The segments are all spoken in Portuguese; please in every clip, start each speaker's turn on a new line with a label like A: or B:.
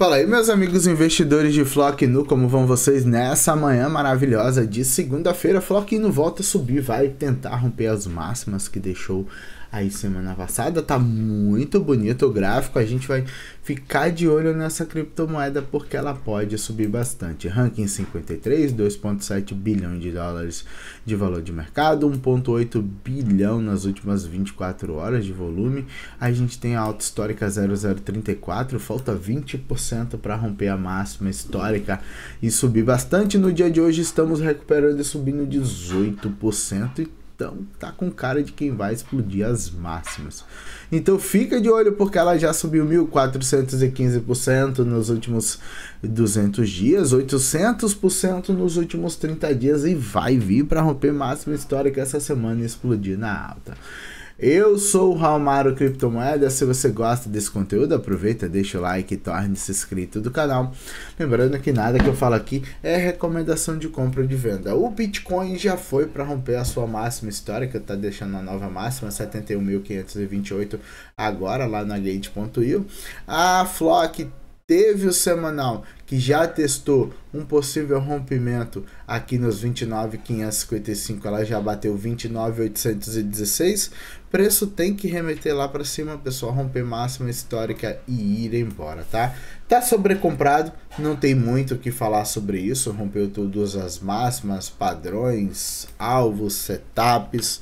A: Fala aí, meus amigos investidores de Flock Nu, como vão vocês nessa manhã maravilhosa de segunda-feira? Flock Nu volta a subir, vai tentar romper as máximas que deixou aí semana passada. Tá muito bonito o gráfico, a gente vai ficar de olho nessa criptomoeda porque ela pode subir bastante. Ranking 53, 2,7 bilhão de dólares de valor de mercado, 1,8 bilhão nas últimas 24 horas de volume. A gente tem a alta histórica 0034, falta 20% 1% para romper a máxima histórica e subir bastante. No dia de hoje estamos recuperando e subindo 18%. Então tá com cara de quem vai explodir as máximas. Então fica de olho porque ela já subiu 1415% nos últimos 200 dias, 800% nos últimos 30 dias e vai vir para romper máxima histórica essa semana e explodir na alta. Eu sou o Raumaro Criptomoeda. Se você gosta desse conteúdo, aproveita, deixa o like e torne-se inscrito do canal. Lembrando que nada que eu falo aqui é recomendação de compra ou de venda. O Bitcoin já foi para romper a sua máxima histórica, está deixando a nova máxima, 71.528 agora lá na Gate.io. A Flock teve o semanal, que já testou um possível rompimento aqui nos 29,555, ela já bateu 29,816. Preço tem que remeter lá para cima, pessoal, romper máxima histórica e ir embora, tá? Tá sobrecomprado, não tem muito o que falar sobre isso, rompeu todas as máximas, padrões, alvos, setups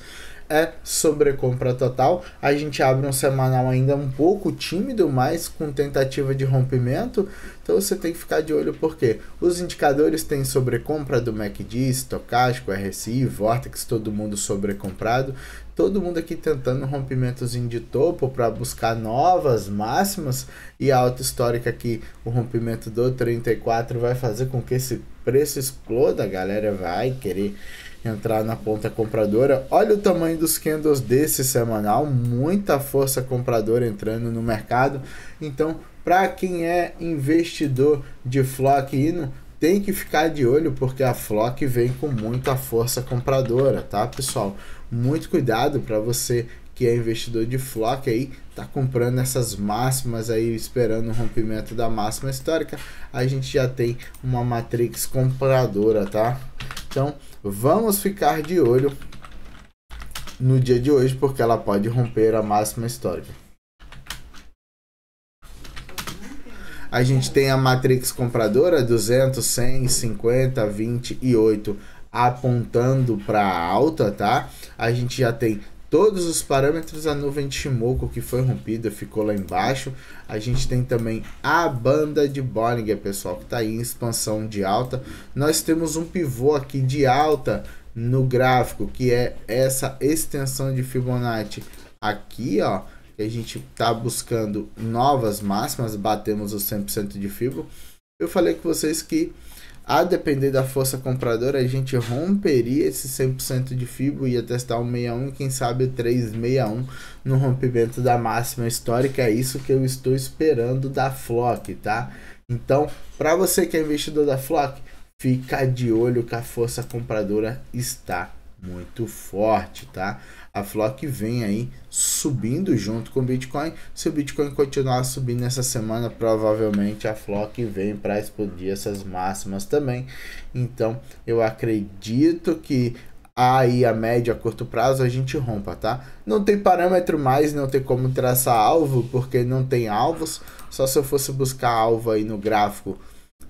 A: é sobre compra total. A gente abre um semanal ainda um pouco tímido, mas com tentativa de rompimento. Então você tem que ficar de olho porque os indicadores têm sobrecompra do MACD, estocástico, RSI, Vortex, todo mundo sobrecomprado todo mundo aqui tentando um rompimentozinho de topo para buscar novas máximas e a alta histórica que o rompimento do 34 vai fazer com que esse preço exploda, a galera vai querer entrar na ponta compradora. Olha o tamanho dos candles desse semanal, muita força compradora entrando no mercado. Então, para quem é investidor de flock hino, tem que ficar de olho porque a Flock vem com muita força compradora, tá, pessoal? Muito cuidado para você que é investidor de Flock aí, tá comprando essas máximas aí, esperando o rompimento da máxima histórica. A gente já tem uma matrix compradora, tá? Então, vamos ficar de olho no dia de hoje porque ela pode romper a máxima histórica. A gente tem a matrix compradora 200, 100, 50, 28 apontando para alta, tá? A gente já tem todos os parâmetros a nuvem de Shimoku que foi rompida ficou lá embaixo a gente tem também a banda de Bollinger pessoal que está em expansão de alta nós temos um pivô aqui de alta no gráfico que é essa extensão de Fibonacci aqui ó que a gente está buscando novas máximas, batemos os 100% de FIBO. Eu falei com vocês que, a depender da força compradora, a gente romperia esse 100% de FIBO, ia testar o 61 quem sabe 361 no rompimento da máxima histórica. É isso que eu estou esperando da Flock, tá? Então, para você que é investidor da Flock, fica de olho que a força compradora está muito forte, tá? A Flock vem aí subindo junto com o Bitcoin. Se o Bitcoin continuar subindo nessa semana, provavelmente a Flock vem para explodir essas máximas também. Então, eu acredito que aí a média a curto prazo a gente rompa, tá? Não tem parâmetro mais, não tem como traçar alvo, porque não tem alvos. Só se eu fosse buscar alvo aí no gráfico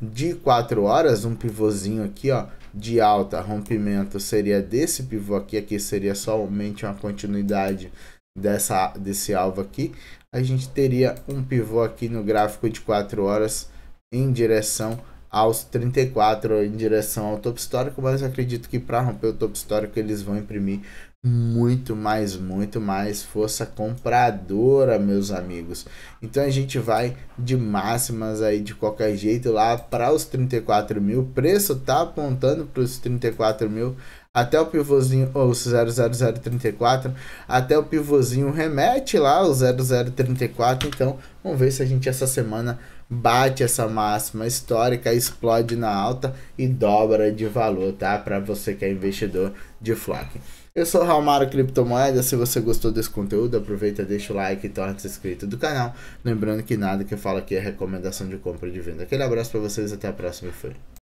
A: de 4 horas, um pivôzinho aqui, ó, de alta, rompimento, seria desse pivô aqui, aqui seria somente uma continuidade dessa, desse alvo aqui, a gente teria um pivô aqui no gráfico de 4 horas em direção aos 34 em direção ao topo histórico, mas acredito que para romper o topo histórico eles vão imprimir muito mais, muito mais força compradora, meus amigos. Então a gente vai de máximas aí de qualquer jeito lá para os 34 mil. preço tá apontando para os 34 mil até o pivôzinho, ou 00034, até o pivôzinho remete lá o 0034. Então vamos ver se a gente essa semana bate essa máxima histórica, explode na alta e dobra de valor, tá? Para você que é investidor de flock. Eu sou o Raumaro Criptomoeda. Se você gostou desse conteúdo, aproveita, deixa o like e torna se inscrito do canal. Lembrando que nada que eu falo aqui é recomendação de compra e de venda. Aquele abraço para vocês, até a próxima e fui.